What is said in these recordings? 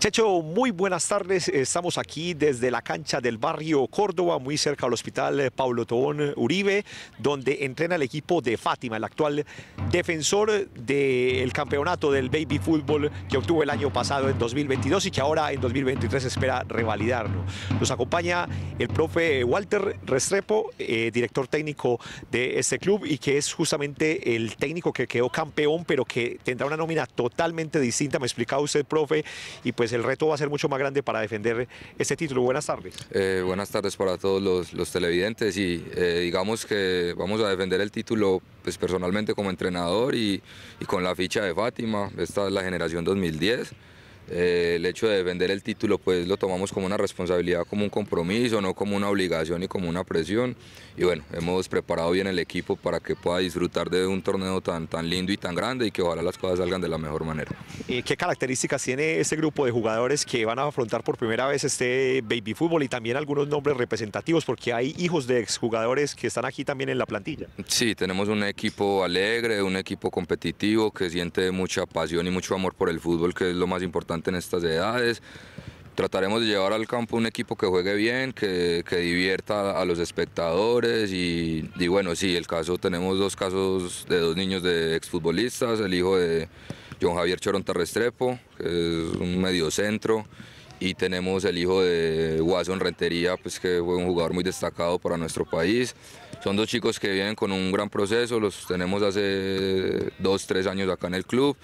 Checho, muy buenas tardes. Estamos aquí desde la cancha del barrio Córdoba, muy cerca al hospital Pablo Tobón Uribe, donde entrena el equipo de Fátima, el actual defensor del campeonato del baby fútbol que obtuvo el año pasado en 2022 y que ahora en 2023 espera revalidarlo. Nos acompaña el profe Walter Restrepo, eh, director técnico de este club y que es justamente el técnico que quedó campeón, pero que tendrá una nómina totalmente distinta. Me explicaba usted, profe, y pues pues el reto va a ser mucho más grande para defender este título. Buenas tardes. Eh, buenas tardes para todos los, televidentes y eh, digamos que vamos a defender el título pues personalmente como entrenador y, y con la ficha de Fátima, esta es la generación 2010. Eh, el hecho de vender el título pues lo tomamos como una responsabilidad, como un compromiso, no como una obligación y como una presión. Y bueno, hemos preparado bien el equipo para que pueda disfrutar de un torneo tan, tan lindo y tan grande y que ojalá las cosas salgan de la mejor manera. ¿Y ¿Qué características tiene ese grupo de jugadores que van a afrontar por primera vez este baby fútbol y también algunos nombres representativos? Porque hay hijos de exjugadores que están aquí también en la plantilla. Sí, tenemos un equipo alegre, un equipo competitivo que siente mucha pasión y mucho amor por el fútbol, que es lo más importante en estas edades. Trataremos de llevar al campo un equipo que juegue bien, que, que divierta a los espectadores y, bueno, sí, el caso, tenemos dos casos de dos niños de exfutbolistas, el hijo de John Javier Chorón Tarrestrepo que es un mediocentro, y tenemos el hijo de Watson Rentería, pues que fue un jugador muy destacado para nuestro país. Son dos chicos que vienen con un gran proceso, los tenemos hace dos, tres años acá en el club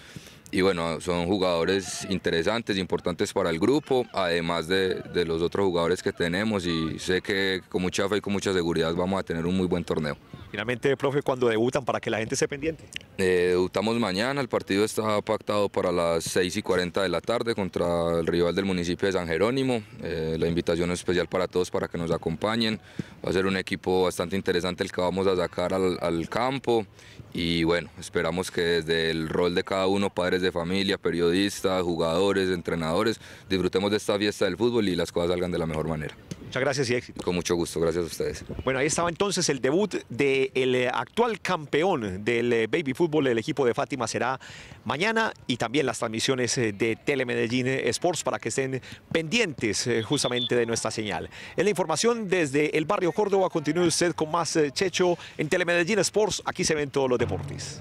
y bueno, son jugadores interesantes, importantes para el grupo, además de, los otros jugadores que tenemos y sé que con mucha fe y con mucha seguridad vamos a tener un muy buen torneo. Finalmente, profe, cuando debutan para que la gente esté pendiente? Eh, debutamos mañana, el partido está pactado para las 6 y 40 de la tarde contra el rival del municipio de San Jerónimo. Eh, la invitación es especial para todos para que nos acompañen. Va a ser un equipo bastante interesante el que vamos a sacar al campo y bueno, esperamos que desde el rol de cada uno, padres de familia, periodistas, jugadores, entrenadores, disfrutemos de esta fiesta del fútbol y las cosas salgan de la mejor manera. Muchas gracias y éxito. Con mucho gusto, gracias a ustedes. Bueno, ahí estaba entonces el debut del eh, actual campeón del eh, baby fútbol, el equipo de Fátima será mañana y también las transmisiones eh, de Telemedellín Sports para que estén pendientes justamente de nuestra señal. En la información desde el barrio Córdoba, continúe usted con más Checho en Telemedellín Sports, aquí se ven todos los deportes.